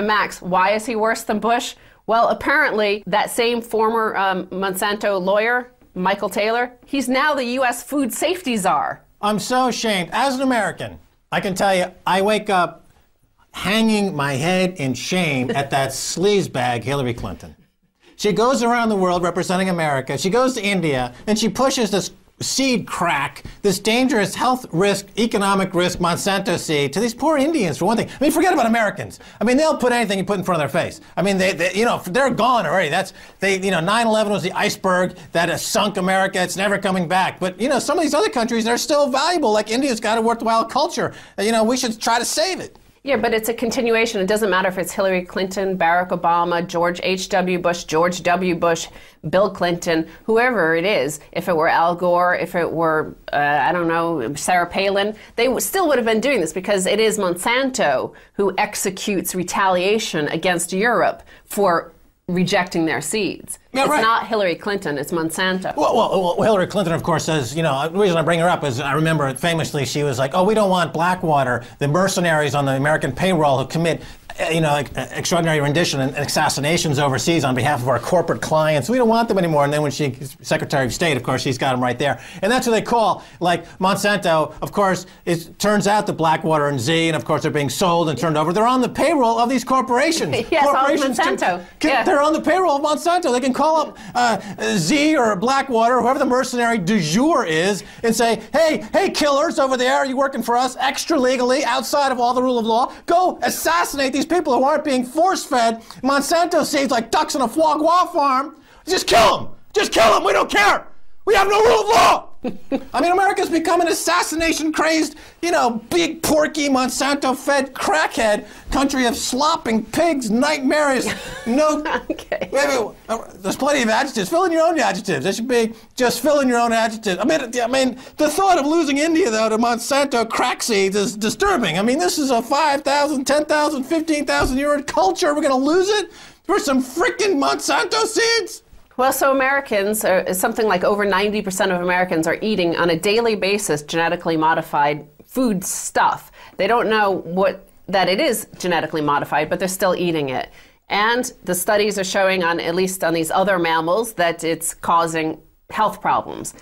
And Max, why is he worse than Bush? Well, apparently, that same former um, Monsanto lawyer, Michael Taylor, he's now the U.S. food safety czar. I'm so ashamed. As an American, I can tell you, I wake up hanging my head in shame at that sleazebag Hillary Clinton. She goes around the world representing America. She goes to India and she pushes this seed crack, this dangerous health risk, economic risk Monsanto seed to these poor Indians, for one thing. I mean, forget about Americans. I mean, they'll put anything you put in front of their face. I mean, they, they you know, they're gone already. That's, they, you know, 9-11 was the iceberg that sunk America. It's never coming back. But, you know, some of these other countries, they're still valuable. Like India's got a worthwhile culture. You know, we should try to save it. Yeah, but it's a continuation. It doesn't matter if it's Hillary Clinton, Barack Obama, George H.W. Bush, George W. Bush, Bill Clinton, whoever it is. If it were Al Gore, if it were, uh, I don't know, Sarah Palin, they still would have been doing this because it is Monsanto who executes retaliation against Europe for rejecting their seeds. Yeah, it's right. not Hillary Clinton, it's Monsanto. Well, well, well, Hillary Clinton, of course, says, you know, the reason I bring her up is I remember famously she was like, oh, we don't want Blackwater, the mercenaries on the American payroll who commit uh, you know, uh, extraordinary rendition and assassinations overseas on behalf of our corporate clients. We don't want them anymore. And then when she, Secretary of State, of course, she's got them right there. And that's what they call, like Monsanto, of course, it turns out that Blackwater and Z, and of course they're being sold and turned over. They're on the payroll of these corporations. yes, corporations Monsanto. Can, can, yeah. They're on the payroll of Monsanto. They can call up uh, Z or Blackwater, whoever the mercenary du jour is, and say, hey, hey, killers over there, are you working for us extra legally outside of all the rule of law? Go assassinate these people who aren't being force fed Monsanto seeds like ducks on a foie gras farm, just kill them. Just kill them. We don't care. We have no rule of law. I mean, America's become an assassination crazed, you know, big porky, Monsanto fed crackhead country of slopping pigs, nightmares. No. okay. Uh, there's plenty of adjectives. Fill in your own adjectives. It should be just fill in your own adjectives. I mean, I mean, the thought of losing India, though, to Monsanto crack seeds is disturbing. I mean, this is a 5,000, 10,000, 15,000 year old culture. We're going to lose it for some freaking Monsanto seeds? Well, so Americans, are, something like over 90% of Americans are eating on a daily basis genetically modified food stuff. They don't know what that it is genetically modified, but they're still eating it. And the studies are showing on at least on these other mammals that it's causing health problems.